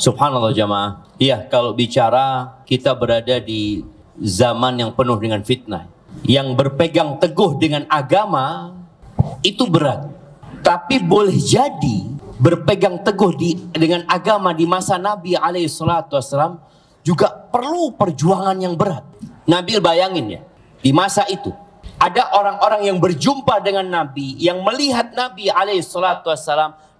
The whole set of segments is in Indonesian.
Subhanallah jamaah. Iya, kalau bicara kita berada di zaman yang penuh dengan fitnah. Yang berpegang teguh dengan agama itu berat. Tapi boleh jadi berpegang teguh di, dengan agama di masa Nabi alaihissalam juga perlu perjuangan yang berat. Nabi bayangin ya, di masa itu ada orang-orang yang berjumpa dengan Nabi, yang melihat Nabi alaihissalam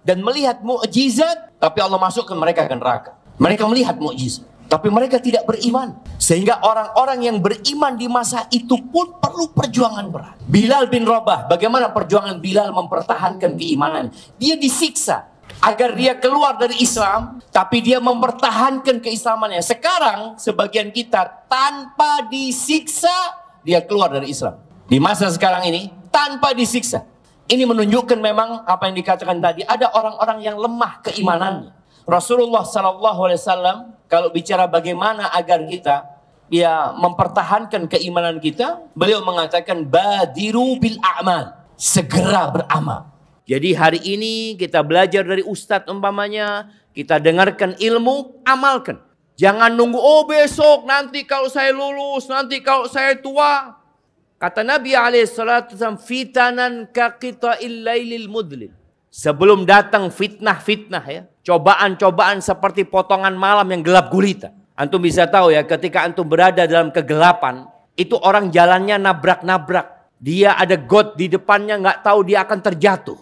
dan melihat mukjizat, tapi Allah masukkan mereka ke neraka. Mereka melihat mukjizat, tapi mereka tidak beriman. Sehingga orang-orang yang beriman di masa itu pun perlu perjuangan berat. Bilal bin Rabah, bagaimana perjuangan Bilal mempertahankan keimanan? Dia disiksa agar dia keluar dari Islam, tapi dia mempertahankan keislamannya. Sekarang sebagian kita tanpa disiksa dia keluar dari Islam. Di masa sekarang ini tanpa disiksa ini menunjukkan memang apa yang dikatakan tadi, ada orang-orang yang lemah keimanannya. Rasulullah SAW kalau bicara bagaimana agar kita ya mempertahankan keimanan kita, beliau mengatakan badiru bil amal, segera beramal. Jadi hari ini kita belajar dari ustadz umpamanya, kita dengarkan ilmu, amalkan. Jangan nunggu, oh besok nanti kalau saya lulus, nanti kalau saya tua. Kata Nabi Alaihissalam, fitanan kakita illailil mudlil. Sebelum datang fitnah-fitnah ya, cobaan-cobaan seperti potongan malam yang gelap gulita. Antum bisa tahu ya, ketika antum berada dalam kegelapan, itu orang jalannya nabrak-nabrak. Dia ada got di depannya, nggak tahu dia akan terjatuh.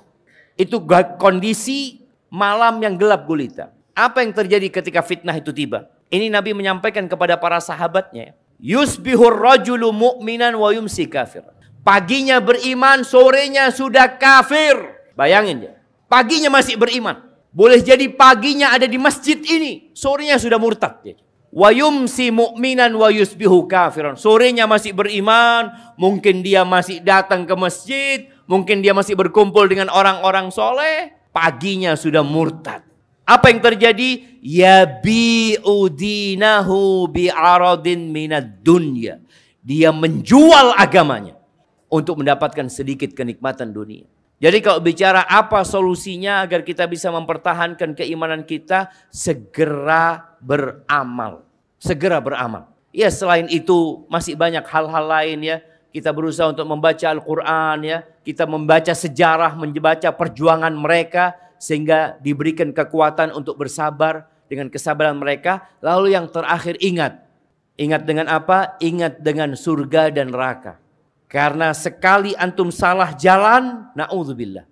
Itu kondisi malam yang gelap gulita. Apa yang terjadi ketika fitnah itu tiba? Ini Nabi menyampaikan kepada para sahabatnya. Ya. Yusbihur rajulu mu'minan wa yumsi kafir. Paginya beriman, sorenya sudah kafir. Bayangin ya. Paginya masih beriman. Boleh jadi paginya ada di masjid ini, sorenya sudah murtad. Ya. Wa yumsi mu'minan wa yusbihu kafiran. Sorenya masih beriman, mungkin dia masih datang ke masjid, mungkin dia masih berkumpul dengan orang-orang soleh, paginya sudah murtad. Apa yang terjadi? Yabi'u dinahu bi'aradin minad dunya. Dia menjual agamanya untuk mendapatkan sedikit kenikmatan dunia. Jadi kalau bicara apa solusinya agar kita bisa mempertahankan keimanan kita, segera beramal. Segera beramal. Ya selain itu masih banyak hal-hal lain ya. Kita berusaha untuk membaca Al-Quran ya. Kita membaca sejarah, membaca perjuangan mereka sehingga diberikan kekuatan untuk bersabar dengan kesabaran mereka. Lalu yang terakhir ingat. Ingat dengan apa? Ingat dengan surga dan neraka. Karena sekali antum salah jalan, na'udzubillah.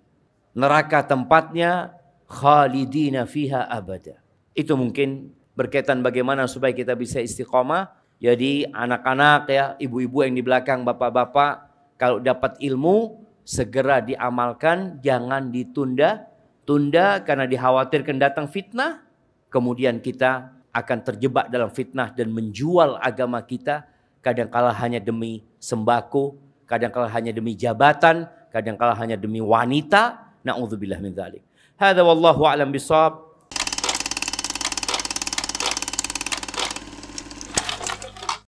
Neraka tempatnya khalidina fiha abada. Itu mungkin berkaitan bagaimana supaya kita bisa istiqomah. Jadi anak-anak ya, ibu-ibu yang di belakang, bapak-bapak, kalau dapat ilmu segera diamalkan, jangan ditunda tunda karena dikhawatirkan datang fitnah, kemudian kita akan terjebak dalam fitnah dan menjual agama kita kadangkala hanya demi sembako, kadangkala hanya demi jabatan, kadangkala hanya demi wanita. Nauzubillah min dzalik. Hadza wallahu a'lam bishawab.